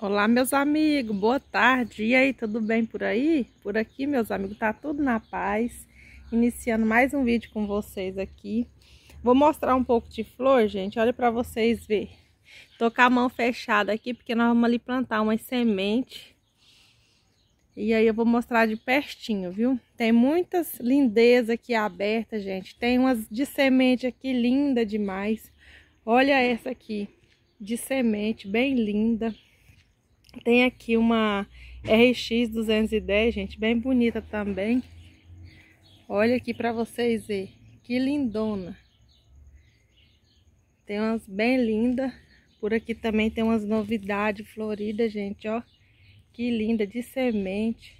Olá, meus amigos, boa tarde. E aí, tudo bem por aí? Por aqui, meus amigos, tá tudo na paz. Iniciando mais um vídeo com vocês aqui. Vou mostrar um pouco de flor, gente. Olha para vocês ver. Tô com a mão fechada aqui, porque nós vamos ali plantar umas sementes. E aí eu vou mostrar de pertinho, viu? Tem muitas lindezas aqui abertas, gente. Tem umas de semente aqui linda demais. Olha essa aqui, de semente, bem linda. Tem aqui uma RX 210, gente, bem bonita também. Olha aqui para vocês ver, que lindona. Tem umas bem lindas. Por aqui também tem umas novidades floridas, gente, ó. Que linda, de semente.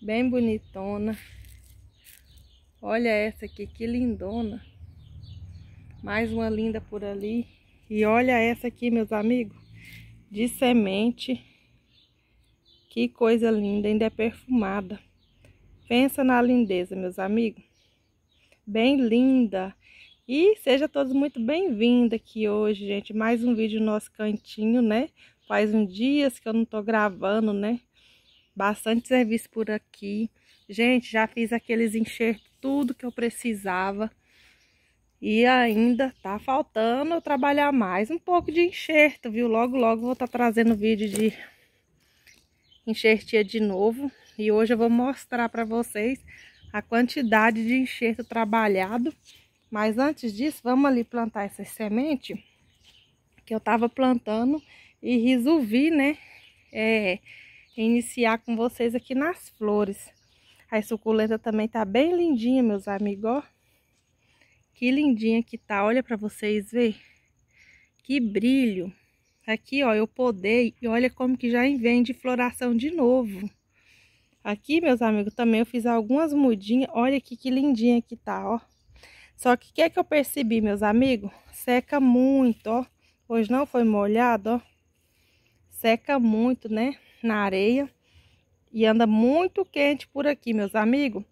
Bem bonitona. Olha essa aqui, que lindona. Mais uma linda por ali. E olha essa aqui, meus amigos de semente. Que coisa linda, ainda é perfumada. Pensa na lindeza, meus amigos. Bem linda. E seja todos muito bem-vindos aqui hoje, gente. Mais um vídeo no nosso cantinho, né? Faz uns dias que eu não tô gravando, né? Bastante serviço por aqui. Gente, já fiz aqueles enxertos, tudo que eu precisava. E ainda tá faltando eu trabalhar mais um pouco de enxerto, viu? Logo, logo vou estar tá trazendo vídeo de enxertia de novo. E hoje eu vou mostrar para vocês a quantidade de enxerto trabalhado. Mas antes disso, vamos ali plantar essas sementes que eu tava plantando e resolvi, né, é, iniciar com vocês aqui nas flores. A suculenta também tá bem lindinha, meus amigos, ó. Que lindinha que tá, olha para vocês ver. Que brilho. Aqui, ó, eu podei e olha como que já vem de floração de novo. Aqui, meus amigos, também eu fiz algumas mudinhas. Olha aqui que lindinha que tá, ó. Só que o que é que eu percebi, meus amigos? Seca muito, ó. Hoje não foi molhado, ó. Seca muito, né? Na areia. E anda muito quente por aqui, meus amigos.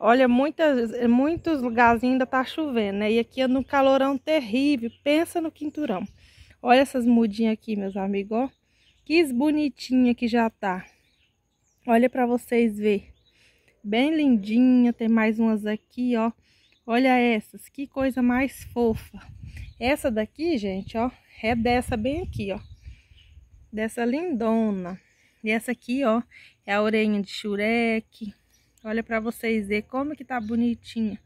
Olha, muitas, muitos lugares ainda tá chovendo, né? E aqui é um calorão terrível. Pensa no quinturão. Olha essas mudinhas aqui, meus amigos, ó. Que bonitinha que já tá. Olha para vocês ver. Bem lindinha. Tem mais umas aqui, ó. Olha essas. Que coisa mais fofa. Essa daqui, gente, ó. É dessa bem aqui, ó. Dessa lindona. E essa aqui, ó. É a orelha de xureque. Olha para vocês ver como que tá bonitinha.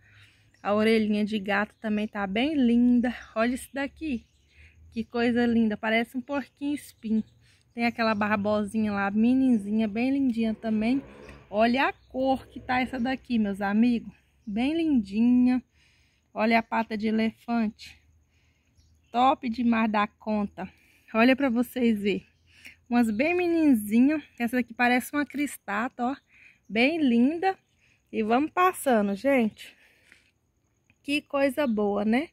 A orelhinha de gato também tá bem linda. Olha isso daqui. Que coisa linda. Parece um porquinho espinho. Tem aquela barbosinha lá, minizinha, bem lindinha também. Olha a cor que tá essa daqui, meus amigos. Bem lindinha. Olha a pata de elefante. Top demais da conta. Olha para vocês verem. Umas bem meninzinhas. Essa daqui parece uma cristata, ó bem linda. E vamos passando, gente. Que coisa boa, né?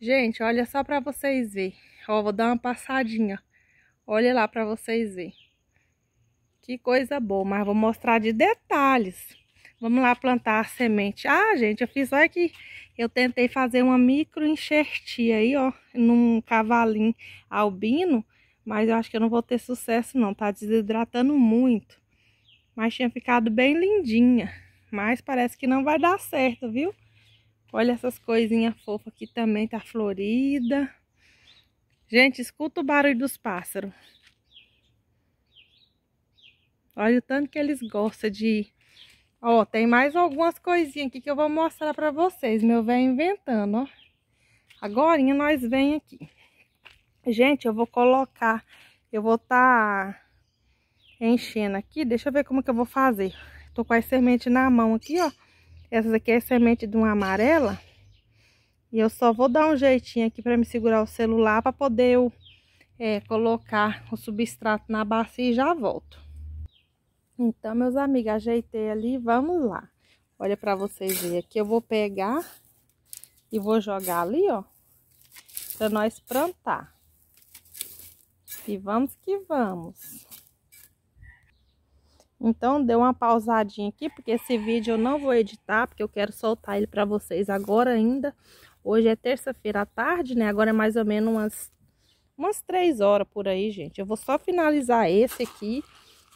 Gente, olha só para vocês verem. Ó, vou dar uma passadinha. Olha lá para vocês verem. Que coisa boa, mas vou mostrar de detalhes. Vamos lá plantar a semente. Ah, gente, eu fiz, olha que eu tentei fazer uma micro enxertia aí, ó, num cavalinho albino, mas eu acho que eu não vou ter sucesso não, tá desidratando muito. Mas tinha ficado bem lindinha. Mas parece que não vai dar certo, viu? Olha essas coisinhas fofas aqui também, tá florida. Gente, escuta o barulho dos pássaros. Olha o tanto que eles gostam de... Ó, tem mais algumas coisinhas aqui que eu vou mostrar pra vocês. Meu velho inventando, ó. Agora nós vem aqui. Gente, eu vou colocar... Eu vou tá enchendo aqui. Deixa eu ver como que eu vou fazer. Tô com as sementes na mão aqui, ó. Essas aqui é a semente de uma amarela. E eu só vou dar um jeitinho aqui para me segurar o celular para poder eu é, colocar o substrato na bacia e já volto. Então, meus amigos, ajeitei ali, vamos lá. Olha para vocês verem aqui, eu vou pegar e vou jogar ali, ó, para nós plantar. E vamos que vamos. Então, deu uma pausadinha aqui, porque esse vídeo eu não vou editar, porque eu quero soltar ele para vocês agora ainda. Hoje é terça-feira à tarde, né? Agora é mais ou menos umas, umas três horas por aí, gente. Eu vou só finalizar esse aqui.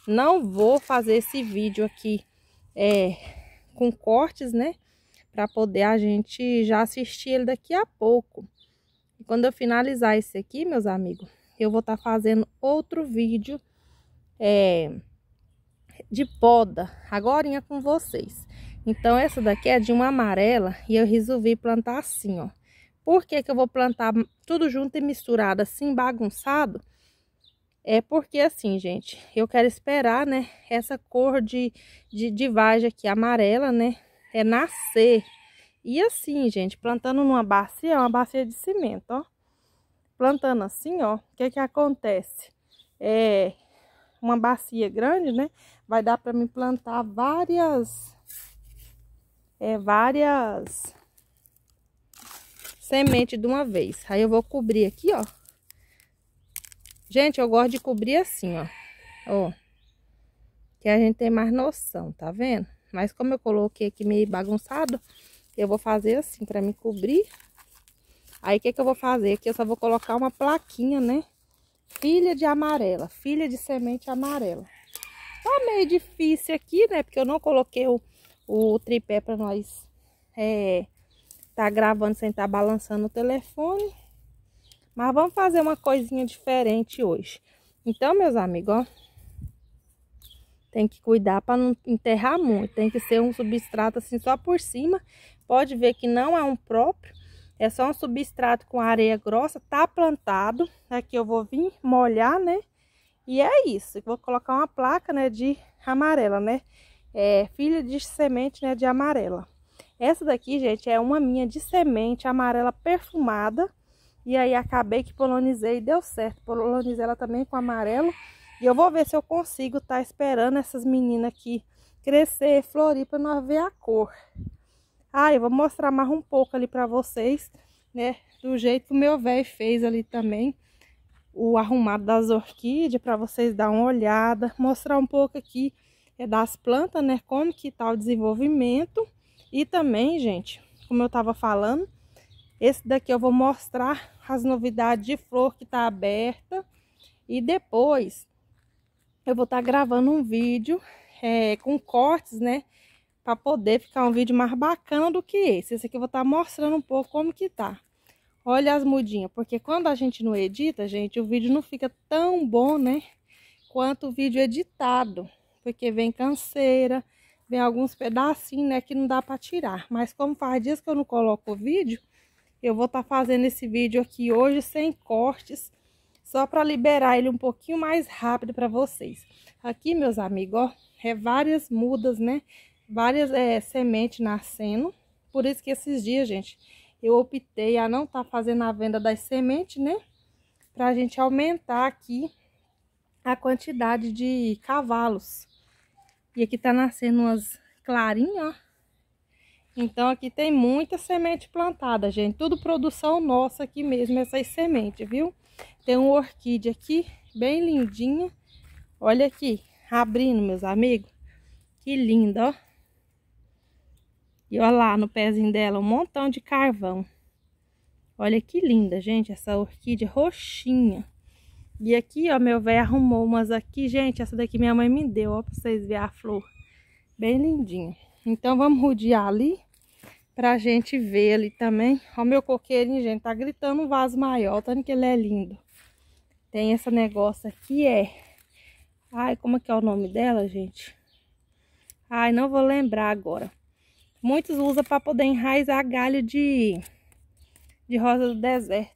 Não vou fazer esse vídeo aqui é, com cortes, né? Para poder a gente já assistir ele daqui a pouco. E quando eu finalizar esse aqui, meus amigos, eu vou estar tá fazendo outro vídeo... É, de poda, agora com vocês. Então, essa daqui é de uma amarela e eu resolvi plantar assim, ó. Por que que eu vou plantar tudo junto e misturado assim, bagunçado? É porque assim, gente, eu quero esperar, né, essa cor de, de, de vagem aqui, amarela, né, é nascer. E assim, gente, plantando numa bacia, é uma bacia de cimento, ó. Plantando assim, ó, o que que acontece? É, uma bacia grande, né? Vai dar para me plantar várias é várias sementes de uma vez. Aí eu vou cobrir aqui, ó. Gente, eu gosto de cobrir assim, ó. Ó. Que a gente tem mais noção, tá vendo? Mas como eu coloquei aqui meio bagunçado, eu vou fazer assim para me cobrir. Aí o que que eu vou fazer? Aqui eu só vou colocar uma plaquinha, né? Filha de amarela, filha de semente amarela. Tá meio difícil aqui, né? Porque eu não coloquei o, o tripé para nós é, tá gravando sem estar tá balançando o telefone. Mas vamos fazer uma coisinha diferente hoje. Então, meus amigos, ó. Tem que cuidar para não enterrar muito. Tem que ser um substrato assim só por cima. Pode ver que não é um próprio. É só um substrato com areia grossa, tá plantado. Aqui eu vou vir molhar, né? E é isso. Vou colocar uma placa, né, de amarela, né? É, filha de semente, né, de amarela. Essa daqui, gente, é uma minha de semente amarela perfumada. E aí acabei que polonizei e deu certo. Polonizei ela também com amarelo. E eu vou ver se eu consigo estar tá esperando essas meninas aqui crescer, florir, para nós ver a cor. Ah, eu vou mostrar mais um pouco ali para vocês, né? Do jeito que o meu velho fez ali também. O arrumado das orquídeas, para vocês dar uma olhada. Mostrar um pouco aqui é, das plantas, né? Como que tá o desenvolvimento. E também, gente, como eu tava falando, esse daqui eu vou mostrar as novidades de flor que tá aberta. E depois eu vou estar tá gravando um vídeo é, com cortes, né? para poder ficar um vídeo mais bacana do que esse. Esse aqui eu vou estar tá mostrando um pouco como que tá. Olha as mudinhas, porque quando a gente não edita, gente, o vídeo não fica tão bom, né? Quanto o vídeo editado, porque vem canseira, vem alguns pedacinhos, né, que não dá para tirar. Mas como faz dias que eu não coloco o vídeo, eu vou estar tá fazendo esse vídeo aqui hoje sem cortes, só para liberar ele um pouquinho mais rápido para vocês. Aqui, meus amigos, ó, é várias mudas, né? várias é, sementes nascendo. Por isso que esses dias, gente, eu optei a não estar tá fazendo a venda das sementes, né? Pra gente aumentar aqui a quantidade de cavalos. E aqui tá nascendo umas clarinhas, ó. Então aqui tem muita semente plantada, gente. Tudo produção nossa aqui mesmo, essas sementes, viu? Tem um orquídea aqui, bem lindinha. Olha aqui, abrindo, meus amigos. Que linda, ó. E olha lá no pezinho dela um montão de carvão. Olha que linda, gente, essa orquídea roxinha. E aqui, ó, meu velho arrumou umas aqui. Gente, essa daqui minha mãe me deu, ó, pra vocês verem a flor. Bem lindinha. Então, vamos rodear ali pra gente ver ali também. Ó, meu coqueirinho, gente, tá gritando um vaso maior, tá vendo que ele é lindo. Tem esse negócio aqui, é... Ai, como é que é o nome dela, gente? Ai, não vou lembrar agora. Muitos usam para poder enraizar galho de, de rosa do deserto.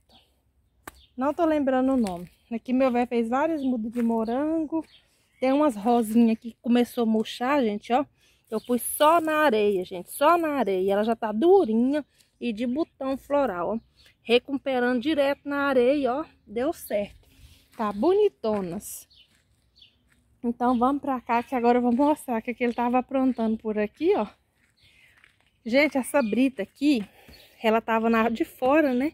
Não tô lembrando o nome. Aqui meu velho fez várias mudas de morango. Tem umas rosinhas que começou a murchar, gente, ó. Eu pus só na areia, gente, só na areia. Ela já tá durinha e de botão floral, ó. Recuperando direto na areia, ó. Deu certo. Tá bonitonas. Então vamos pra cá que agora eu vou mostrar que, é que ele tava aprontando por aqui, ó. Gente, essa brita aqui, ela tava na, de fora, né?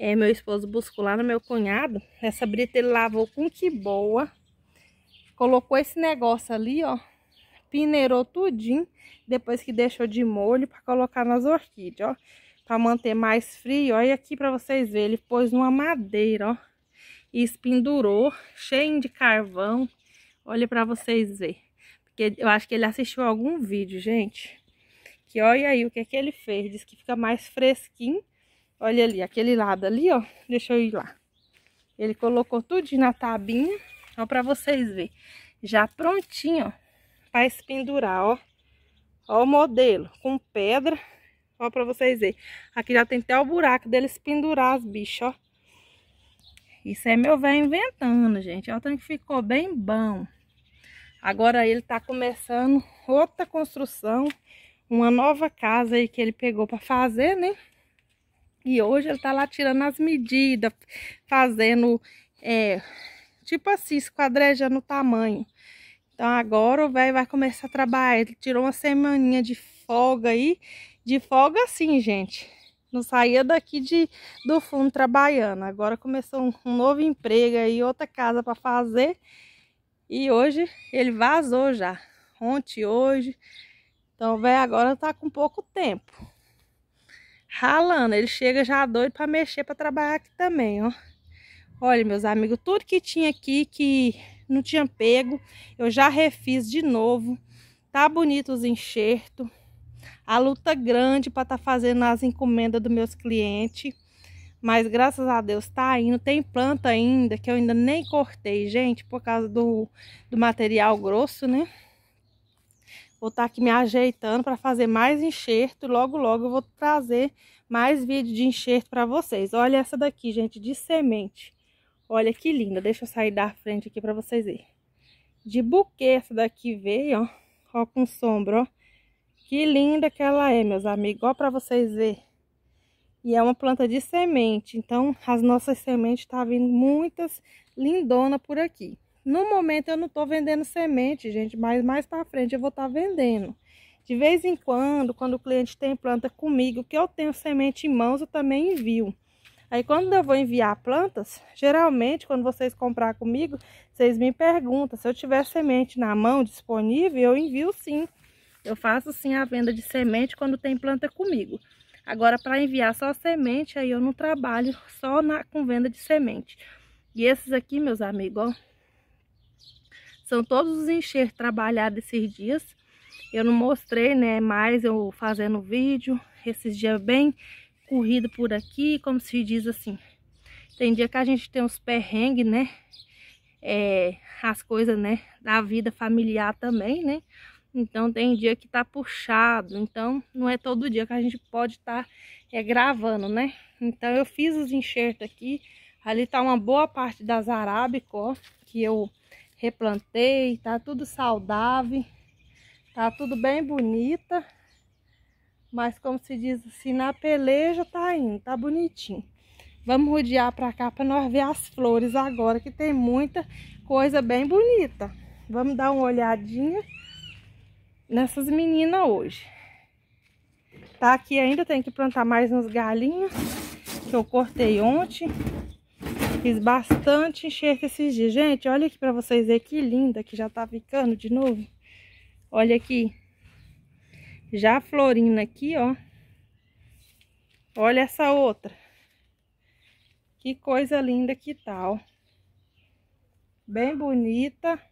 É, meu esposo buscou lá no meu cunhado. Essa brita ele lavou com que boa. Colocou esse negócio ali, ó. Peneirou tudinho. Depois que deixou de molho para colocar nas orquídeas, ó. Pra manter mais frio, Olha aqui pra vocês verem, ele pôs numa madeira, ó. E espendurou, cheio de carvão. Olha pra vocês verem. Porque eu acho que ele assistiu algum vídeo, gente aqui, ó. E aí, o que é que ele fez? Diz que fica mais fresquinho. Olha ali, aquele lado ali, ó. Deixa eu ir lá. Ele colocou tudo na tabinha, ó, pra vocês verem. Já prontinho, ó, pra pendurar, ó. Ó o modelo, com pedra, ó, pra vocês verem. Aqui já tem até o buraco deles pendurar as bichas, ó. Isso é meu velho inventando, gente. Olha que ficou bem bom. Agora ele tá começando outra construção uma nova casa aí que ele pegou para fazer, né? E hoje ele tá lá tirando as medidas, fazendo, é, tipo assim, esquadrejando o tamanho. Então agora o velho vai começar a trabalhar. Ele tirou uma semaninha de folga aí, de folga assim, gente. Não saía daqui de, do fundo trabalhando. Agora começou um, um novo emprego aí, outra casa para fazer. E hoje ele vazou já. Ontem, hoje, então, velho, agora tá com pouco tempo. Ralando, ele chega já doido pra mexer, pra trabalhar aqui também, ó. Olha, meus amigos, tudo que tinha aqui que não tinha pego, eu já refiz de novo. Tá bonito os enxertos. A luta grande para estar tá fazendo as encomendas dos meus clientes. Mas graças a Deus tá indo. Tem planta ainda que eu ainda nem cortei, gente, por causa do, do material grosso, né? Vou estar tá aqui me ajeitando para fazer mais enxerto. Logo, logo eu vou trazer mais vídeo de enxerto para vocês. Olha essa daqui, gente, de semente. Olha que linda. Deixa eu sair da frente aqui para vocês verem. De buquê essa daqui veio, ó. Ó com sombra, ó. Que linda que ela é, meus amigos. Ó para vocês verem. E é uma planta de semente. Então, as nossas sementes tá vindo muitas lindona por aqui. No momento eu não estou vendendo semente, gente, mas mais para frente eu vou estar tá vendendo. De vez em quando, quando o cliente tem planta comigo, que eu tenho semente em mãos, eu também envio. Aí quando eu vou enviar plantas, geralmente quando vocês comprar comigo, vocês me perguntam. Se eu tiver semente na mão disponível, eu envio sim. Eu faço sim a venda de semente quando tem planta comigo. Agora para enviar só semente, aí eu não trabalho só na, com venda de semente. E esses aqui, meus amigos, ó, são todos os enxertos trabalhados esses dias. Eu não mostrei, né, mais eu fazendo vídeo, esses dias bem corrido por aqui, como se diz assim. Tem dia que a gente tem uns perrengues, né, é, as coisas, né, da vida familiar também, né. Então tem dia que tá puxado, então não é todo dia que a gente pode estar tá, é, gravando, né. Então eu fiz os enxertos aqui, ali tá uma boa parte das arábicas, ó, que eu replantei, tá tudo saudável, tá tudo bem bonita. Mas como se diz assim, na peleja tá indo, tá bonitinho. Vamos rodear para cá para nós ver as flores agora, que tem muita coisa bem bonita. Vamos dar uma olhadinha nessas meninas hoje. Tá aqui ainda, tem que plantar mais uns galinhos que eu cortei ontem. Fiz bastante enxerto esses dias. Gente, olha aqui pra vocês verem que linda que já tá ficando de novo. Olha aqui. Já florindo aqui, ó. Olha essa outra. Que coisa linda que tal. Tá, ó. Bem bonita.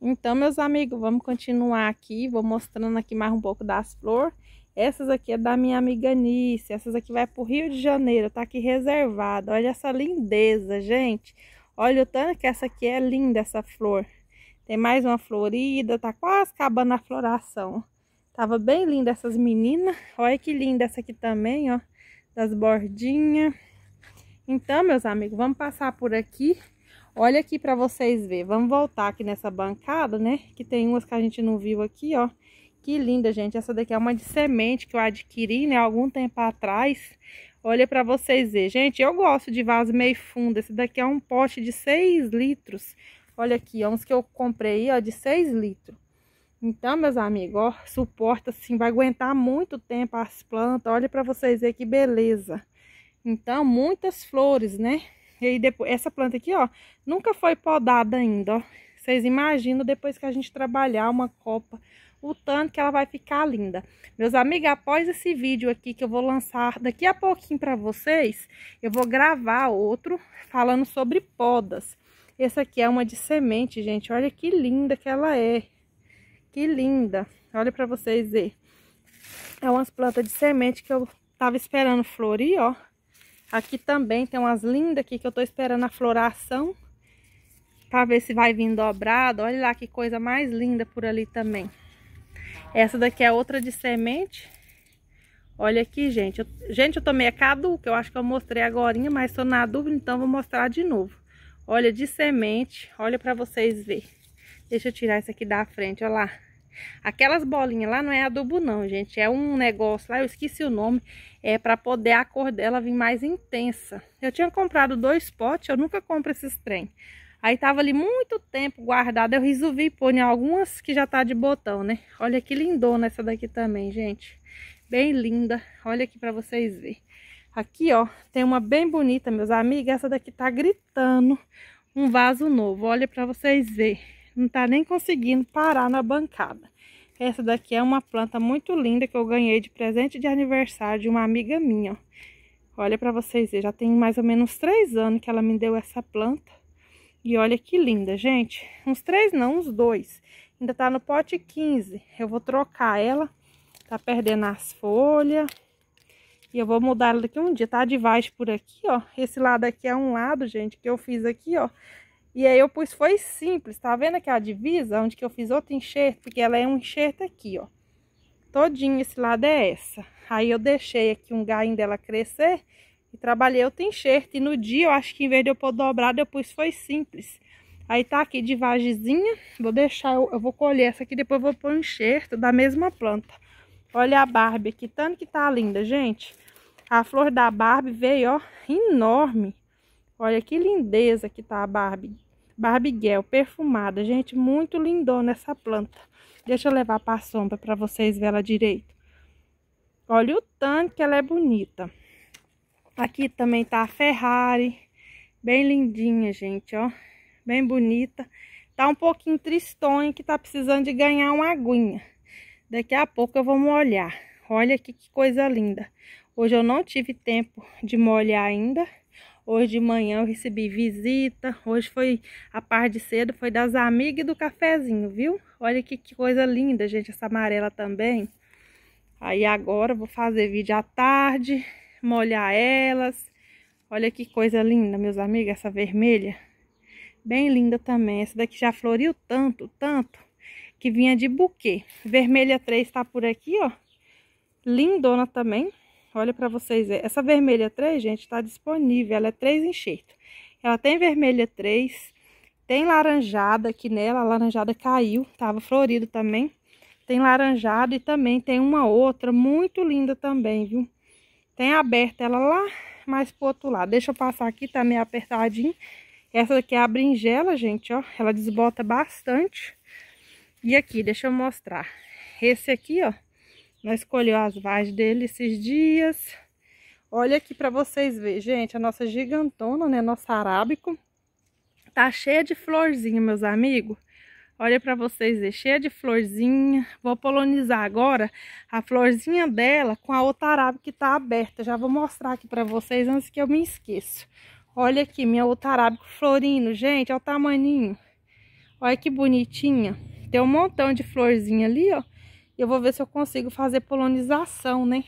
Então, meus amigos, vamos continuar aqui. Vou mostrando aqui mais um pouco das flores. Essas aqui é da minha amiga Nice, essas aqui vai pro Rio de Janeiro, tá aqui reservada. Olha essa lindeza, gente. Olha o tanto que essa aqui é linda, essa flor. Tem mais uma florida, tá quase acabando a floração. Tava bem linda essas meninas. Olha que linda essa aqui também, ó. Das bordinhas. Então, meus amigos, vamos passar por aqui. Olha aqui para vocês verem. Vamos voltar aqui nessa bancada, né? Que tem umas que a gente não viu aqui, ó. Que linda, gente. Essa daqui é uma de semente que eu adquiri, né, algum tempo atrás. Olha para vocês verem. Gente, eu gosto de vaso meio fundo. Esse daqui é um pote de 6 litros. Olha aqui, ó, é uns que eu comprei, ó, de 6 litros. Então, meus amigos, ó, suporta assim, vai aguentar muito tempo as plantas. Olha para vocês verem que beleza. Então, muitas flores, né? E aí depois, essa planta aqui, ó, nunca foi podada ainda, ó. Vocês imaginam depois que a gente trabalhar uma copa o tanto que ela vai ficar linda. Meus amigos, após esse vídeo aqui que eu vou lançar daqui a pouquinho para vocês, eu vou gravar outro falando sobre podas. Essa aqui é uma de semente, gente. Olha que linda que ela é. Que linda. Olha para vocês verem. É umas plantas de semente que eu tava esperando florir, ó. Aqui também tem umas lindas aqui que eu tô esperando a floração. Pra ver se vai vir dobrado. Olha lá que coisa mais linda por ali também. Essa daqui é outra de semente. Olha aqui, gente. Eu, gente, eu tomei a caduca, eu acho que eu mostrei agora, mas estou na dúvida, então vou mostrar de novo. Olha, de semente, olha para vocês verem. Deixa eu tirar isso aqui da frente, olha lá. Aquelas bolinhas lá não é adubo não, gente. É um negócio lá, eu esqueci o nome. É para poder a cor dela vir mais intensa. Eu tinha comprado dois potes, eu nunca compro esses trem. Aí tava ali muito tempo guardado, eu resolvi pôr em algumas que já tá de botão, né? Olha que lindona essa daqui também, gente. Bem linda, olha aqui pra vocês verem. Aqui, ó, tem uma bem bonita, meus amigos, essa daqui tá gritando um vaso novo, olha pra vocês verem. Não tá nem conseguindo parar na bancada. Essa daqui é uma planta muito linda que eu ganhei de presente de aniversário de uma amiga minha, ó. Olha pra vocês verem, já tem mais ou menos três anos que ela me deu essa planta. E olha que linda, gente. Uns três não, uns dois. Ainda tá no pote 15. Eu vou trocar ela. Tá perdendo as folhas. E eu vou mudar ela daqui um dia. Tá de baixo por aqui, ó. Esse lado aqui é um lado, gente, que eu fiz aqui, ó. E aí eu pus, foi simples. Tá vendo aqui a divisa? Onde que eu fiz outro enxerto? Porque ela é um enxerto aqui, ó. Todinho esse lado é essa. Aí eu deixei aqui um galho dela crescer e trabalhei outro enxerto. E no dia, eu acho que em vez de eu pôr dobrado, eu pus foi simples. Aí tá aqui de vagezinha. Vou deixar, eu, eu vou colher essa aqui, depois vou pôr um enxerto da mesma planta. Olha a Barbie aqui, tanto que tá linda, gente. A flor da Barbie veio, ó, enorme. Olha que lindeza que tá a Barbie. Barbie Girl, perfumada. Gente, muito lindona essa planta. Deixa eu levar para sombra para vocês verem ela direito. Olha o tanto que ela é bonita. Aqui também tá a Ferrari. Bem lindinha, gente, ó. Bem bonita. Tá um pouquinho tristonha que tá precisando de ganhar uma aguinha. Daqui a pouco eu vou molhar. Olha aqui que coisa linda. Hoje eu não tive tempo de molhar ainda. Hoje de manhã eu recebi visita. Hoje foi a parte de cedo, foi das amigas e do cafezinho, viu? Olha que, que coisa linda, gente, essa amarela também. Aí agora eu vou fazer vídeo à tarde molhar elas. Olha que coisa linda, meus amigos, essa vermelha. Bem linda também. Essa daqui já floriu tanto, tanto, que vinha de buquê. Vermelha 3 tá por aqui, ó. Lindona também. Olha para vocês ver. Essa vermelha 3, gente, tá disponível. Ela é 3 enxerto. Ela tem vermelha 3, tem laranjada aqui nela. A laranjada caiu, tava florido também tem laranjado e também tem uma outra muito linda também, viu? Tem aberta ela lá, mas pro outro lado. Deixa eu passar aqui, tá meio apertadinho. Essa daqui é a brinjela, gente, ó. Ela desbota bastante. E aqui, deixa eu mostrar. Esse aqui, ó. Nós escolheu as vagens dele esses dias. Olha aqui pra vocês verem, gente. A nossa gigantona, né? Nosso arábico. Tá cheia de florzinho, meus amigos. Olha para vocês, é cheia de florzinha. Vou polonizar agora a florzinha dela com a outra arábica que tá aberta. Já vou mostrar aqui para vocês antes que eu me esqueça. Olha aqui, minha outra arábica florindo, gente, olha o tamaninho. Olha que bonitinha. Tem um montão de florzinha ali, ó. E Eu vou ver se eu consigo fazer polonização, né?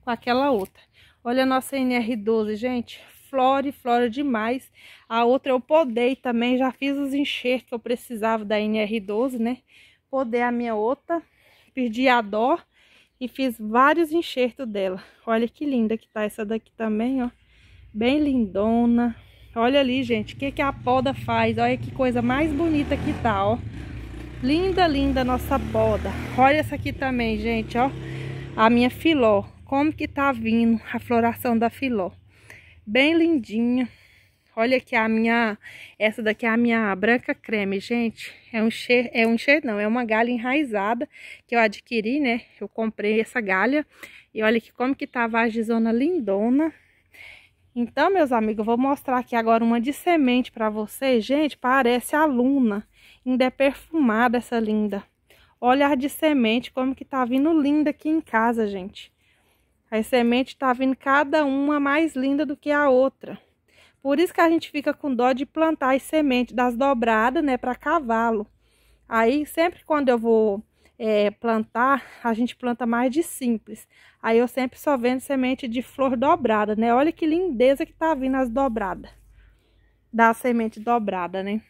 Com aquela outra. Olha a nossa NR12, gente flora flora demais. A outra eu é podei também, já fiz os enxertos que eu precisava da NR12, né? Podei a minha outra, perdi a dó e fiz vários enxertos dela. Olha que linda que tá essa daqui também, ó. Bem lindona. Olha ali, gente, o que, que a poda faz. Olha que coisa mais bonita que tá, ó. Linda, linda nossa poda. Olha essa aqui também, gente, ó. A minha filó. Como que tá vindo a floração da filó bem lindinha. Olha aqui a minha, essa daqui é a minha branca creme, gente. É um cheiro, é um cheiro não, é uma galha enraizada que eu adquiri, né? Eu comprei essa galha e olha que como que tá a vagizona lindona. Então, meus amigos, eu vou mostrar aqui agora uma de semente para vocês. Gente, parece a luna, ainda é perfumada essa linda. Olha a de semente, como que tá vindo linda aqui em casa, gente. As sementes tá vindo cada uma mais linda do que a outra. Por isso que a gente fica com dó de plantar as sementes das dobradas, né, para cavalo. Aí sempre quando eu vou é, plantar, a gente planta mais de simples. Aí eu sempre só vendo semente de flor dobrada, né? Olha que lindeza que tá vindo as dobradas. Da semente dobrada, né?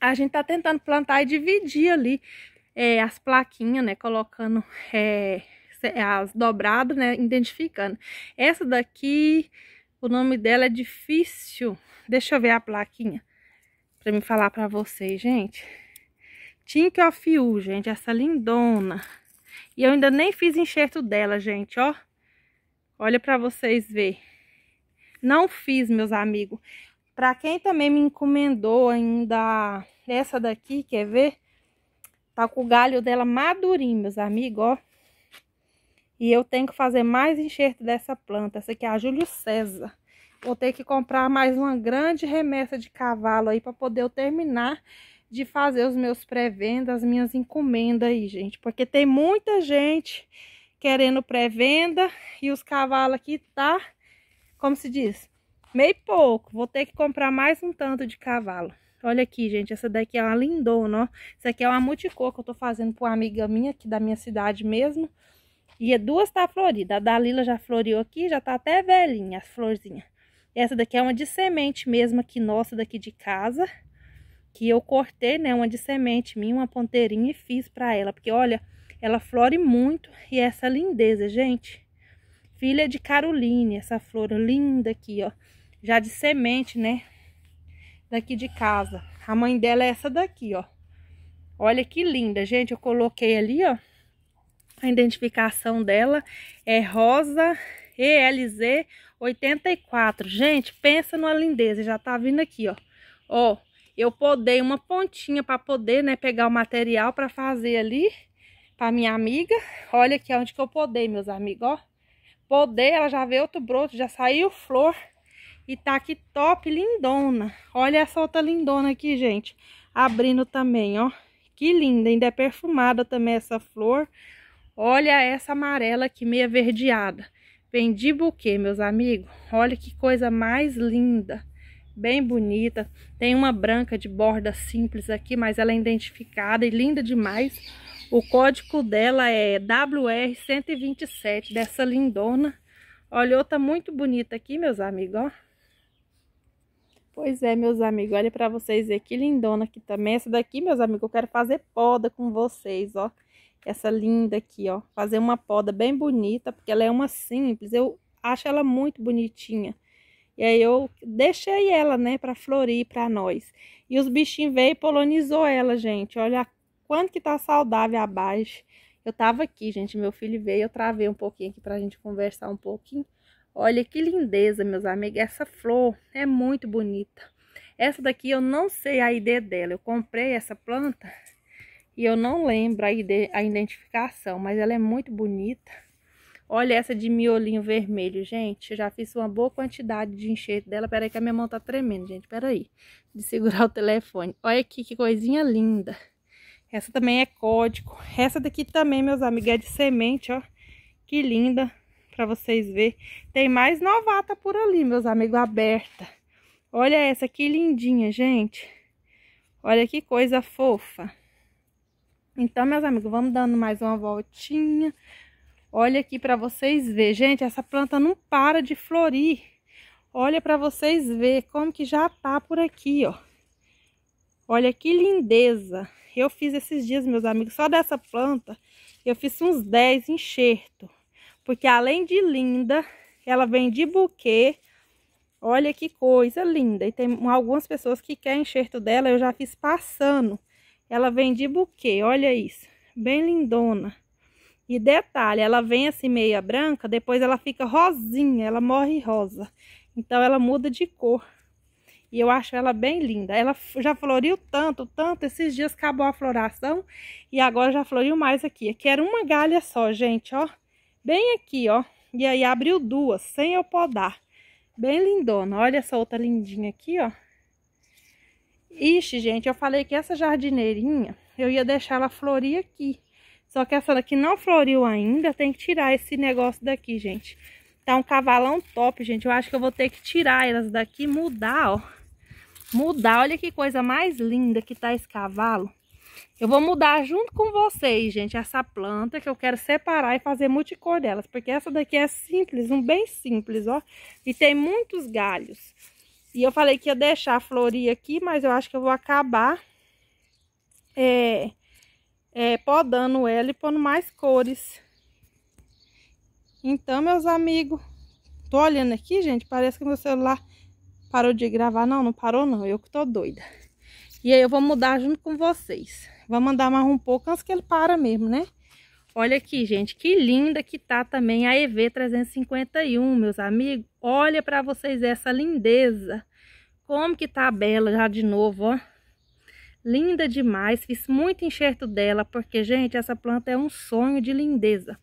A gente tá tentando plantar e dividir ali é, as plaquinhas, né? Colocando é, as dobradas, né? Identificando. Essa daqui, o nome dela é difícil. Deixa eu ver a plaquinha para me falar para vocês, gente. Tink of You, gente, essa lindona. E eu ainda nem fiz enxerto dela, gente, ó. Olha para vocês ver. Não fiz, meus amigos. Para quem também me encomendou ainda essa daqui, quer ver? Tá com o galho dela madurinho, meus amigos, ó. E eu tenho que fazer mais enxerto dessa planta. Essa aqui é a Júlio César. Vou ter que comprar mais uma grande remessa de cavalo aí para poder eu terminar de fazer os meus pré-vendas, minhas encomendas aí, gente. Porque tem muita gente querendo pré-venda e os cavalos aqui tá, como se diz, meio pouco. Vou ter que comprar mais um tanto de cavalo. Olha aqui, gente, essa daqui é uma lindona, ó. Essa aqui é uma multicor que eu tô fazendo para uma amiga minha aqui da minha cidade mesmo. E é duas tá florida. A da Lila já floriu aqui, já tá até velhinha as florzinhas. Essa daqui é uma de semente mesmo aqui, nossa, daqui de casa. Que eu cortei, né, uma de semente minha, uma ponteirinha e fiz pra ela. Porque, olha, ela flore muito e é essa lindeza, gente. Filha de Caroline, essa flor linda aqui, ó. Já de semente, né, daqui de casa. A mãe dela é essa daqui, ó. Olha que linda, gente. Eu coloquei ali, ó. A identificação dela é rosa ELZ 84. Gente, pensa numa lindeza, já tá vindo aqui, ó. Ó, eu podei uma pontinha para poder, né, pegar o material para fazer ali para minha amiga. Olha aqui onde que eu podei, meus amigos, ó. Podei, ela já veio outro broto, já saiu flor e tá aqui top, lindona. Olha essa outra lindona aqui, gente. Abrindo também, ó. Que linda, ainda é perfumada também essa flor. Olha essa amarela aqui, meio verdeada. Vendi buquê, meus amigos. Olha que coisa mais linda. Bem bonita. Tem uma branca de borda simples aqui, mas ela é identificada e linda demais. O código dela é WR127, dessa lindona. Olha, outra muito bonita aqui, meus amigos, ó. Pois é, meus amigos, olha para vocês ver que lindona aqui também. Essa daqui, meus amigos, eu quero fazer poda com vocês, ó. Essa linda aqui, ó. Fazer uma poda bem bonita, porque ela é uma simples. Eu acho ela muito bonitinha. E aí eu deixei ela, né, pra florir pra nós. E os bichinhos veio e polonizou ela, gente. Olha quanto que tá saudável a base. Eu tava aqui, gente, meu filho veio, eu travei um pouquinho aqui pra gente conversar um pouquinho. Olha que lindeza, meus amigos. Essa flor é muito bonita. Essa daqui eu não sei a ideia dela. Eu comprei essa planta e eu não lembro a identificação, mas ela é muito bonita. Olha essa de miolinho vermelho, gente. Eu já fiz uma boa quantidade de enxerto dela. Peraí que a minha mão tá tremendo, gente. Peraí, de segurar o telefone. Olha aqui que coisinha linda. Essa também é código. Essa daqui também, meus amigos, é de semente, ó. Que linda, pra vocês verem. Tem mais novata por ali, meus amigos, aberta. Olha essa, que lindinha, gente. Olha que coisa fofa. Então, meus amigos, vamos dando mais uma voltinha. Olha aqui para vocês verem. Gente, essa planta não para de florir. Olha para vocês verem como que já tá por aqui, ó. Olha que lindeza. Eu fiz esses dias, meus amigos, só dessa planta, eu fiz uns 10 enxerto. Porque além de linda, ela vem de buquê. Olha que coisa linda. E tem algumas pessoas que querem enxerto dela, eu já fiz passando. Ela vem de buquê, olha isso. Bem lindona. E detalhe, ela vem assim meia branca, depois ela fica rosinha, ela morre rosa. Então ela muda de cor. E eu acho ela bem linda. Ela já floriu tanto, tanto. Esses dias acabou a floração. E agora já floriu mais aqui. Aqui era uma galha só, gente, ó. Bem aqui, ó. E aí abriu duas, sem eu podar. Bem lindona. Olha essa outra lindinha aqui, ó. Ixi, gente, eu falei que essa jardineirinha, eu ia deixar ela florir aqui. Só que essa daqui não floriu ainda, tem que tirar esse negócio daqui, gente. Tá um cavalão top, gente. Eu acho que eu vou ter que tirar elas daqui, mudar, ó. Mudar, olha que coisa mais linda que tá esse cavalo. Eu vou mudar junto com vocês, gente, essa planta que eu quero separar e fazer multicor delas. Porque essa daqui é simples, um bem simples, ó. E tem muitos galhos. E eu falei que ia deixar florir aqui, mas eu acho que eu vou acabar é, é, podando ela e pondo mais cores. Então, meus amigos, tô olhando aqui, gente, parece que meu celular parou de gravar. Não, não parou não, eu que tô doida. E aí eu vou mudar junto com vocês. Vou mandar mais um pouco antes que ele para mesmo, né? Olha aqui, gente, que linda que tá também a EV 351, meus amigos. Olha para vocês essa lindeza. Como que tá bela já de novo, ó. Linda demais, fiz muito enxerto dela, porque, gente, essa planta é um sonho de lindeza.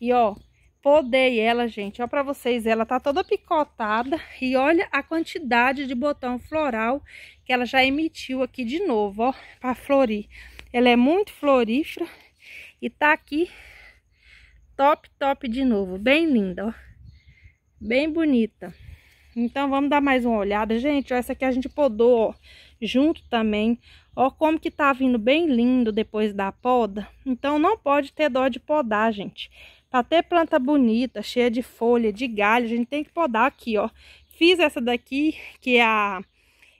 E, ó, podei ela, gente, ó para vocês, ela tá toda picotada. E olha a quantidade de botão floral que ela já emitiu aqui de novo, ó, para florir. Ela é muito florífera e tá aqui top, top de novo. Bem linda, ó. Bem bonita. Então, vamos dar mais uma olhada. Gente, ó, essa aqui a gente podou, ó, junto também. Ó, como que tá vindo bem lindo depois da poda. Então, não pode ter dó de podar, gente. Pra ter planta bonita, cheia de folha, de galho, a gente tem que podar aqui, ó. Fiz essa daqui, que é a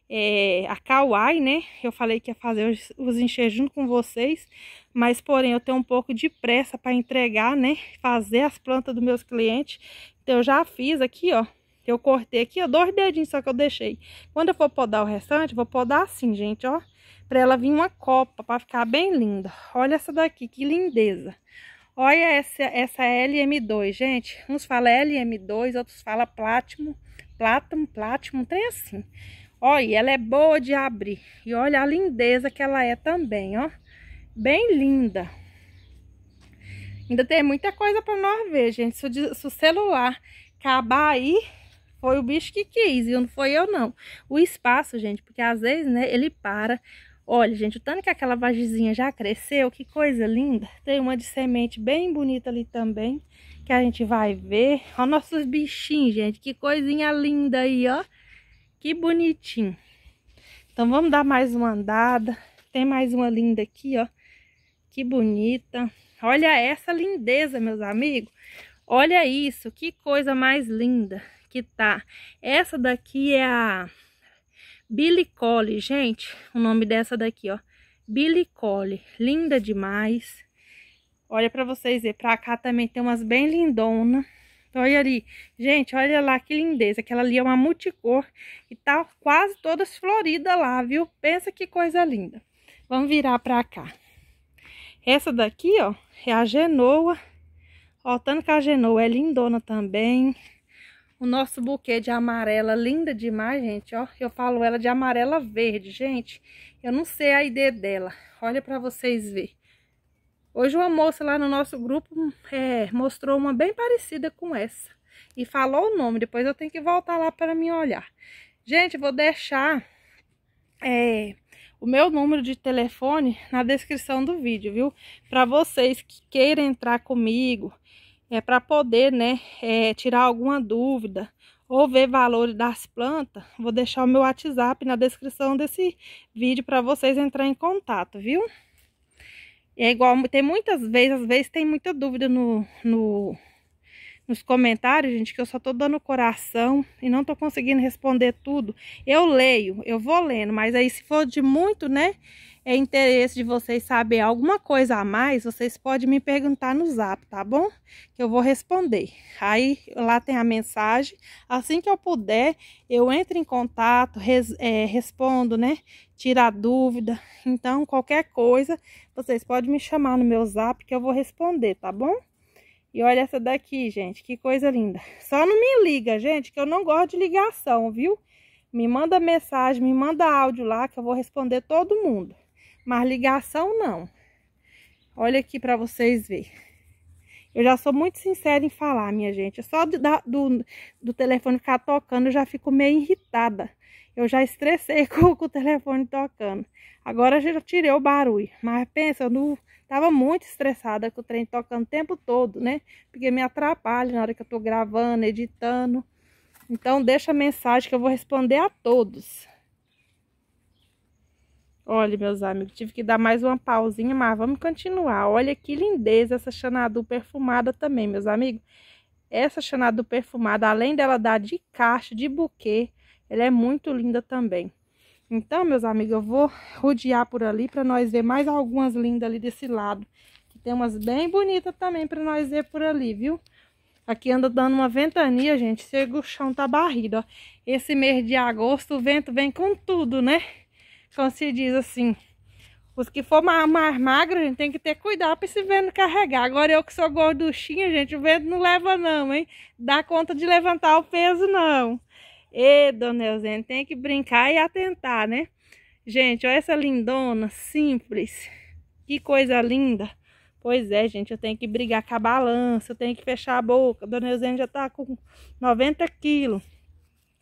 é, a Kauai, né? Eu falei que ia fazer os encher junto com vocês, mas porém eu tenho um pouco de pressa para entregar, né? Fazer as plantas dos meus clientes. Então eu já fiz aqui, ó. Eu cortei aqui, ó, dois dedinhos só que eu deixei. Quando eu for podar o restante, vou podar assim, gente, ó. Pra ela vir uma copa, pra ficar bem linda. Olha essa daqui, que lindeza. Olha essa, essa LM2, gente. Uns falam LM2, outros falam Platinum, Platinum, Platinum, tem assim. Olha, ela é boa de abrir. E olha a lindeza que ela é também, ó. Bem linda. Ainda tem muita coisa para nós ver, gente. Se o celular acabar aí, foi o bicho que quis, e Não foi eu, não. O espaço, gente, porque às vezes, né, ele para. Olha, gente, o tanto que aquela vagizinha já cresceu, que coisa linda. Tem uma de semente bem bonita ali também, que a gente vai ver. Olha nossos bichinhos, gente, que coisinha linda aí, ó. Que bonitinho. Então, vamos dar mais uma andada. Tem mais uma linda aqui, ó. Que bonita. Olha essa lindeza, meus amigos. Olha isso, que coisa mais linda que tá. Essa daqui é a billy cole, gente. O nome dessa daqui, ó. Billy cole. Linda demais. Olha para vocês verem. para cá também tem umas bem lindonas. Então, olha ali, gente, olha lá que lindeza, aquela ali é uma multicor e tá quase todas florida lá, viu? Pensa que coisa linda. Vamos virar pra cá. Essa daqui, ó, é a genoa. Ó, tanto que a genoa é lindona também. O nosso buquê de amarela, linda demais, gente, ó. Eu falo ela de amarela verde, gente. Eu não sei a ideia dela. Olha pra vocês verem. Hoje uma moça lá no nosso grupo é, mostrou uma bem parecida com essa. E falou o nome, depois eu tenho que voltar lá para me olhar. Gente, vou deixar é, o meu número de telefone na descrição do vídeo, viu? Para vocês que queiram entrar comigo, é para poder, né, é, tirar alguma dúvida ou ver valores das plantas, vou deixar o meu WhatsApp na descrição desse vídeo para vocês entrar em contato, viu? É igual, tem muitas vezes, às vezes tem muita dúvida no, no, nos comentários, gente, que eu só tô dando coração e não tô conseguindo responder tudo. Eu leio, eu vou lendo, mas aí se for de muito, né, é interesse de vocês saber alguma coisa a mais, vocês podem me perguntar no zap, tá bom? Que eu vou responder. Aí lá tem a mensagem. Assim que eu puder, eu entro em contato, res, é, respondo, né? Tirar dúvida. Então, qualquer coisa, vocês podem me chamar no meu zap que eu vou responder, tá bom? E olha essa daqui, gente, que coisa linda. Só não me liga, gente, que eu não gosto de ligação, viu? Me manda mensagem, me manda áudio lá que eu vou responder todo mundo. Mas ligação não. Olha aqui para vocês verem. Eu já sou muito sincera em falar, minha gente. Só do, do, do telefone ficar tocando, eu já fico meio irritada. Eu já estressei com, com, o telefone tocando. Agora já tirei o barulho. Mas pensa, eu não, tava muito estressada com o trem tocando o tempo todo, né? Porque me atrapalha na hora que eu tô gravando, editando. Então deixa a mensagem que eu vou responder a todos. Olha, meus amigos, tive que dar mais uma pausinha, mas vamos continuar. Olha que lindeza essa Xanadu perfumada também, meus amigos. Essa Xanadu perfumada, além dela dar de caixa, de buquê, ela é muito linda também. Então, meus amigos, eu vou rodear por ali para nós ver mais algumas lindas ali desse lado. Que tem umas bem bonitas também para nós ver por ali, viu? Aqui anda dando uma ventania, gente. Chega o chão tá barrido, ó. Esse mês de agosto o vento vem com tudo, né? Então, se diz assim, os que for mais magro, a gente tem que ter cuidado para esse vento carregar. Agora eu que sou gorduchinha, gente, o vento não leva não, hein? Dá conta de levantar o peso não. E dona Eusênia, tem que brincar e atentar, né? Gente, olha essa lindona, simples. Que coisa linda. Pois é, gente, eu tenho que brigar com a balança, eu tenho que fechar a boca. dona Eusênia já tá com 90 quilos.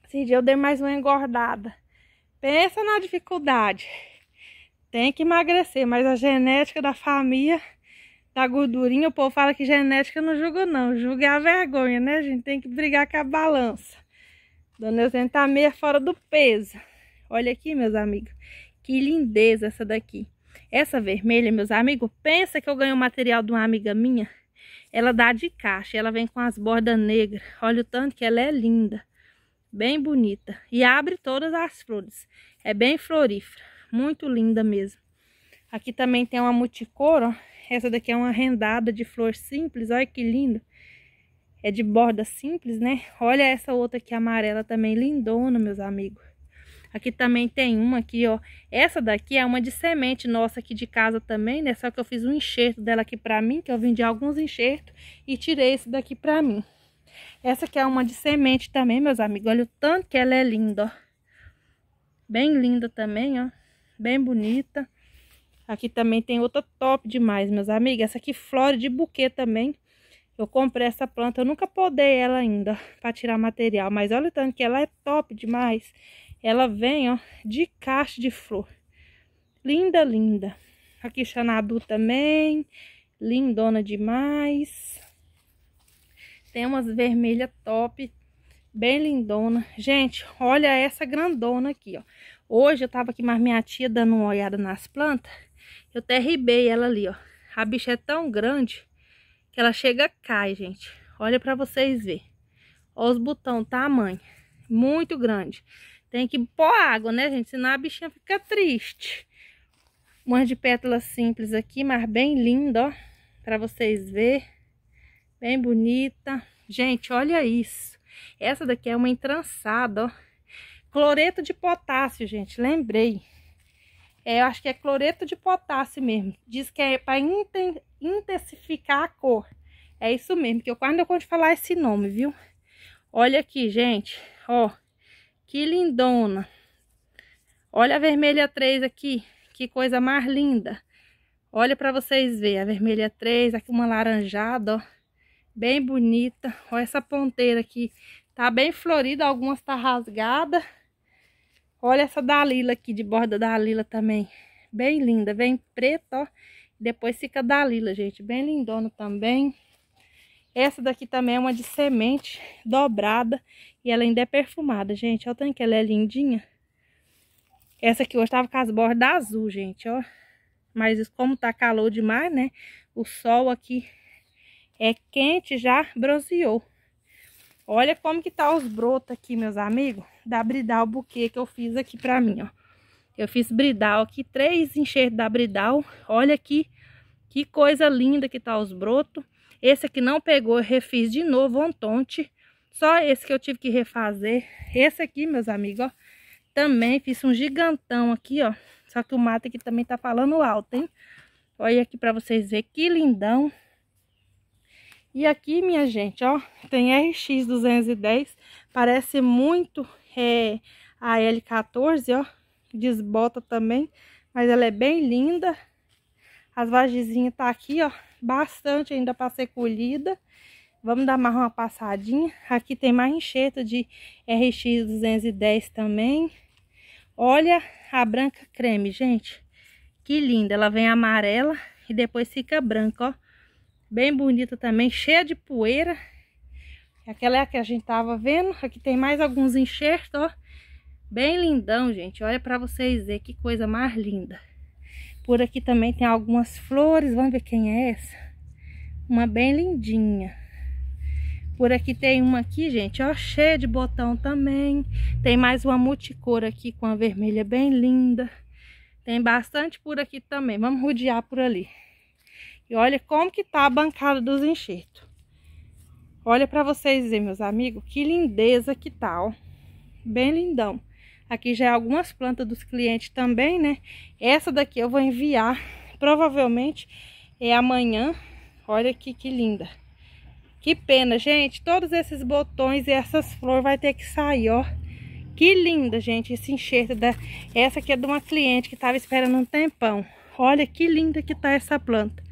Esse dia eu dei mais uma engordada. Pensa na dificuldade. Tem que emagrecer, mas a genética da família, da gordurinha, o povo fala que genética não julga não. Julga é a vergonha, né, gente? Tem que brigar com a balança. Dona Eusênia tá meia fora do peso. Olha aqui, meus amigos. Que lindeza essa daqui. Essa vermelha, meus amigos, pensa que eu ganhei o material de uma amiga minha. Ela dá de caixa, ela vem com as bordas negras. Olha o tanto que ela é linda bem bonita. E abre todas as flores. É bem florífera, muito linda mesmo. Aqui também tem uma multicor, ó. Essa daqui é uma rendada de flor simples, olha que lindo É de borda simples, né? Olha essa outra aqui amarela também, lindona, meus amigos. Aqui também tem uma aqui, ó. Essa daqui é uma de semente nossa aqui de casa também, né? Só que eu fiz um enxerto dela aqui pra mim, que eu vendi alguns enxertos e tirei esse daqui pra mim. Essa aqui é uma de semente também, meus amigos. Olha o tanto que ela é linda, ó. Bem linda também, ó. Bem bonita. Aqui também tem outra top demais, meus amigos. Essa aqui, flor de buquê também. Eu comprei essa planta, eu nunca podei ela ainda para tirar material. Mas olha o tanto que ela é top demais. Ela vem, ó, de caixa de flor. Linda, linda. Aqui Xanadu também. Lindona demais. Tem umas vermelhas top, bem lindona. Gente, olha essa grandona aqui, ó. Hoje eu tava aqui mais minha tia dando uma olhada nas plantas. Eu ribei ela ali, ó. A bicha é tão grande que ela chega a cair gente. Olha pra vocês verem. Ó os botão, tamanho. Muito grande. Tem que pôr água, né, gente? Senão a bichinha fica triste. Uma de pétalas simples aqui, mas bem linda, ó. Pra vocês verem. Bem bonita. Gente, olha isso. Essa daqui é uma entrançada, ó. Cloreto de potássio, gente. Lembrei. É, eu acho que é cloreto de potássio mesmo. Diz que é para intensificar a cor. É isso mesmo, que eu quase não conto falar esse nome, viu? Olha aqui, gente. Ó, que lindona. Olha a vermelha 3 aqui. Que coisa mais linda. Olha para vocês verem. A vermelha 3, aqui uma laranjada, ó bem bonita. Olha essa ponteira aqui, tá bem florida, algumas tá rasgada. Olha essa dalila aqui, de borda da também, bem linda, vem preta, ó. Depois fica dalila gente, bem lindona também. Essa daqui também é uma de semente dobrada e ela ainda é perfumada, gente. Olha o tanque ela é lindinha. Essa aqui hoje tava com as bordas azul, gente, ó. Mas como tá calor demais, né? O sol aqui é quente, já bronzeou. Olha como que tá os brotos aqui, meus amigos, da Bridal Buquê que eu fiz aqui pra mim, ó. Eu fiz Bridal aqui, três enxertos da Bridal. Olha aqui, que coisa linda que tá os brotos. Esse aqui não pegou, eu refiz de novo ontonte. Só esse que eu tive que refazer. Esse aqui, meus amigos, ó. Também fiz um gigantão aqui, ó. Só que o mato aqui também tá falando alto, hein? Olha aqui pra vocês verem que lindão. E aqui, minha gente, ó, tem RX210, parece muito é, a L14, ó, desbota também, mas ela é bem linda. As vagizinhas tá aqui, ó, bastante ainda para ser colhida. Vamos dar mais uma passadinha. Aqui tem mais enxerto de RX 210 também. Olha a branca creme, gente. Que linda. Ela vem amarela e depois fica branca, ó. Bem bonita também, cheia de poeira. Aquela é a que a gente tava vendo. Aqui tem mais alguns enxertos, ó. Bem lindão, gente. Olha para vocês verem que coisa mais linda. Por aqui também tem algumas flores. Vamos ver quem é essa? Uma bem lindinha. Por aqui tem uma aqui, gente, ó, cheia de botão também. Tem mais uma multicor aqui com a vermelha bem linda. Tem bastante por aqui também. Vamos rodear por ali. E olha como que tá a bancada dos enxertos. Olha para vocês verem, meus amigos, que lindeza que tá, ó. Bem lindão. Aqui já é algumas plantas dos clientes também, né? Essa daqui eu vou enviar, provavelmente é amanhã. Olha aqui que linda. Que pena, gente. Todos esses botões e essas flores vai ter que sair, ó. Que linda, gente, esse enxerto. Da... Essa aqui é de uma cliente que estava esperando um tempão. Olha que linda que tá essa planta.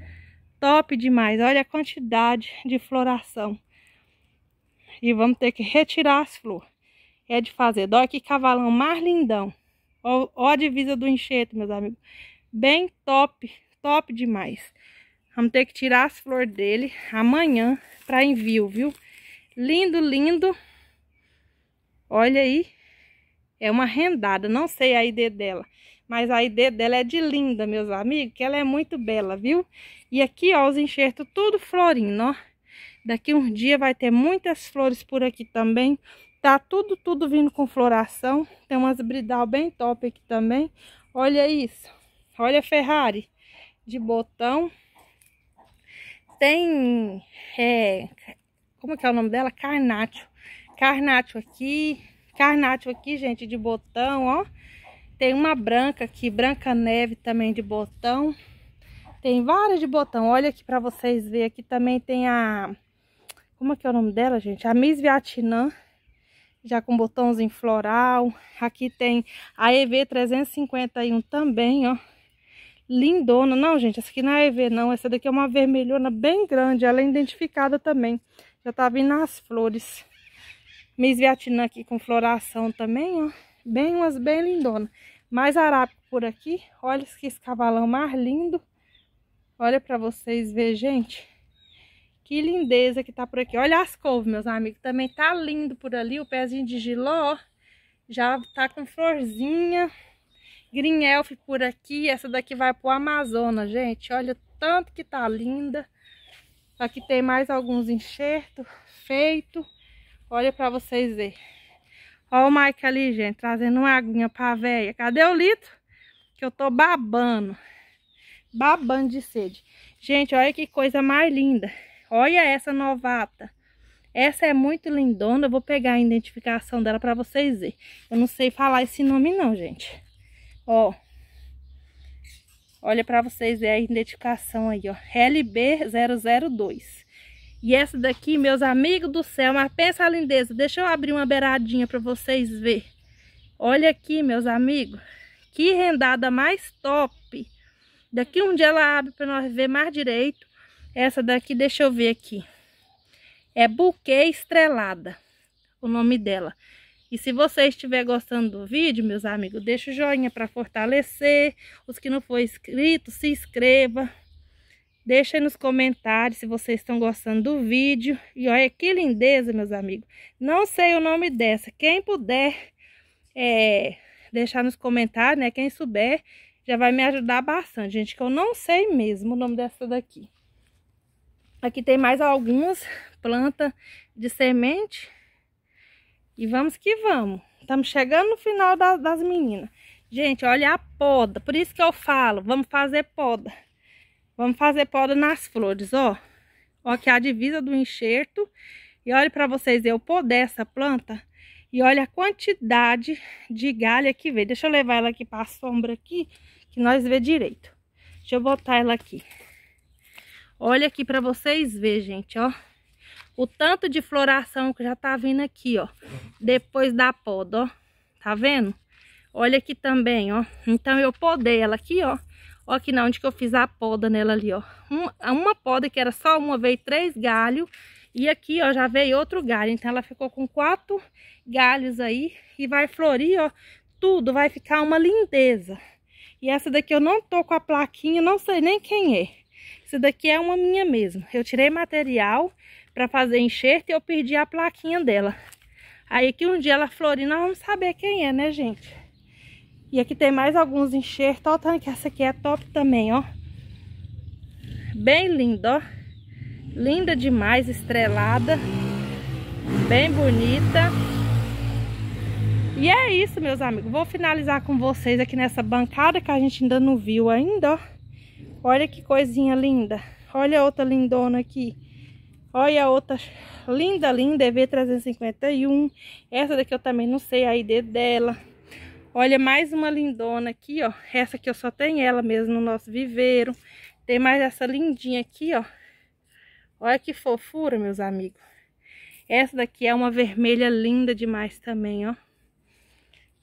Top demais. Olha a quantidade de floração. E vamos ter que retirar as flores. É de fazer. Olha que cavalão mais lindão. Ó, ó a divisa do enxerto, meus amigos. Bem top. Top demais. Vamos ter que tirar as flores dele amanhã para envio, viu? Lindo, lindo. Olha aí. É uma rendada. Não sei a ideia dela. Mas a ideia dela é de linda, meus amigos, que ela é muito bela, viu? E aqui, ó, os enxertos tudo florindo, ó. Daqui um dia vai ter muitas flores por aqui também. Tá tudo, tudo vindo com floração. Tem umas bridal bem top aqui também. Olha isso. Olha a Ferrari de botão. Tem, é, como que é o nome dela? Carnatio. Carnatio aqui. Carnatio aqui, gente, de botão, ó. Tem uma branca aqui, branca neve também de botão. Tem várias de botão. Olha aqui para vocês verem. Aqui também tem a... Como é que é o nome dela, gente? A Miss Vietnã. Já com botãozinho floral. Aqui tem a EV351 também, ó lindona. Não, gente, essa aqui não é EV, não. Essa daqui é uma vermelhona bem grande. Ela é identificada também. Já tá vindo as flores. Miss Vietnã aqui com floração também, ó. Bem umas bem lindonas mais arábico por aqui. Olha que cavalão mais lindo. Olha para vocês ver, gente. Que lindeza que tá por aqui. Olha as couves, meus amigos. Também tá lindo por ali. O pezinho de giló, Já tá com florzinha. Green Elf por aqui. Essa daqui vai pro Amazonas, gente. Olha tanto que tá linda. Aqui tem mais alguns enxertos feito. Olha para vocês verem. Olha o Mike ali, gente, trazendo uma aguinha pra véia. Cadê o litro? Que eu tô babando. Babando de sede. Gente, olha que coisa mais linda. Olha essa novata. Essa é muito lindona. Eu vou pegar a identificação dela pra vocês verem. Eu não sei falar esse nome não, gente. Ó. Olha pra vocês verem a identificação aí, ó. LB002. E essa daqui, meus amigos do céu, mas pensa a lindeza. Deixa eu abrir uma beiradinha para vocês verem. Olha aqui, meus amigos. Que rendada mais top. Daqui um dia ela abre para nós ver mais direito. Essa daqui, deixa eu ver aqui. É buquê estrelada, o nome dela. E se você estiver gostando do vídeo, meus amigos, deixa o joinha para fortalecer. Os que não for inscrito, se inscreva. Deixa aí nos comentários se vocês estão gostando do vídeo. E olha que lindeza, meus amigos. Não sei o nome dessa. Quem puder é, deixar nos comentários, né? Quem souber, já vai me ajudar bastante, gente. Que eu não sei mesmo o nome dessa daqui. Aqui tem mais algumas plantas de semente. E vamos que vamos. Estamos chegando no final da, das meninas. Gente, olha a poda. Por isso que eu falo, vamos fazer poda. Vamos fazer poda nas flores, ó. Ó aqui a divisa do enxerto. E olha para vocês eu poder essa planta. E olha a quantidade de galha que veio. Deixa eu levar ela aqui para a sombra aqui, que nós vê direito. Deixa eu botar ela aqui. Olha aqui para vocês ver, gente, ó. O tanto de floração que já tá vindo aqui, ó. Depois da poda, ó. Tá vendo? Olha aqui também, ó. Então eu podei ela aqui, ó. Ó aqui na onde que eu fiz a poda nela ali, ó. Uma, uma poda que era só uma, veio três galhos. E aqui, ó, já veio outro galho. Então ela ficou com quatro galhos aí. E vai florir, ó, tudo. Vai ficar uma lindeza. E essa daqui eu não tô com a plaquinha, não sei nem quem é. Essa daqui é uma minha mesmo. Eu tirei material para fazer enxerto e eu perdi a plaquinha dela. Aí que um dia ela florir, nós vamos saber quem é, né, gente? E aqui tem mais alguns enxertos. Olha que essa aqui é top também, ó. Bem linda, ó. Linda demais, estrelada. Bem bonita. E é isso, meus amigos. Vou finalizar com vocês aqui nessa bancada que a gente ainda não viu ainda, ó. Olha que coisinha linda. Olha a outra lindona aqui. Olha a outra linda, linda, EV351. Essa daqui eu também não sei a ID dela. Olha, mais uma lindona aqui, ó. Essa aqui eu só tenho ela mesmo no nosso viveiro. Tem mais essa lindinha aqui, ó. Olha que fofura, meus amigos. Essa daqui é uma vermelha linda demais também, ó.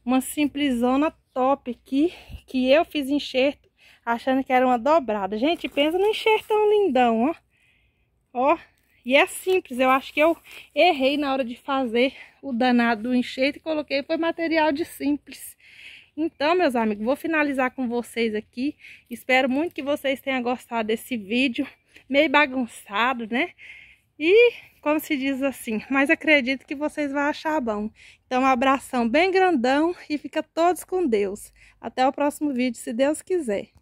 Uma simplesona top aqui, que eu fiz enxerto, achando que era uma dobrada. Gente, pensa no enxertão lindão, ó. Ó, e é simples, eu acho que eu errei na hora de fazer o danado do enxerto e coloquei, foi material de simples. Então, meus amigos, vou finalizar com vocês aqui. Espero muito que vocês tenham gostado desse vídeo. Meio bagunçado, né? E, como se diz assim, mas acredito que vocês vão achar bom. Então, um abração bem grandão e fica todos com Deus. Até o próximo vídeo, se Deus quiser.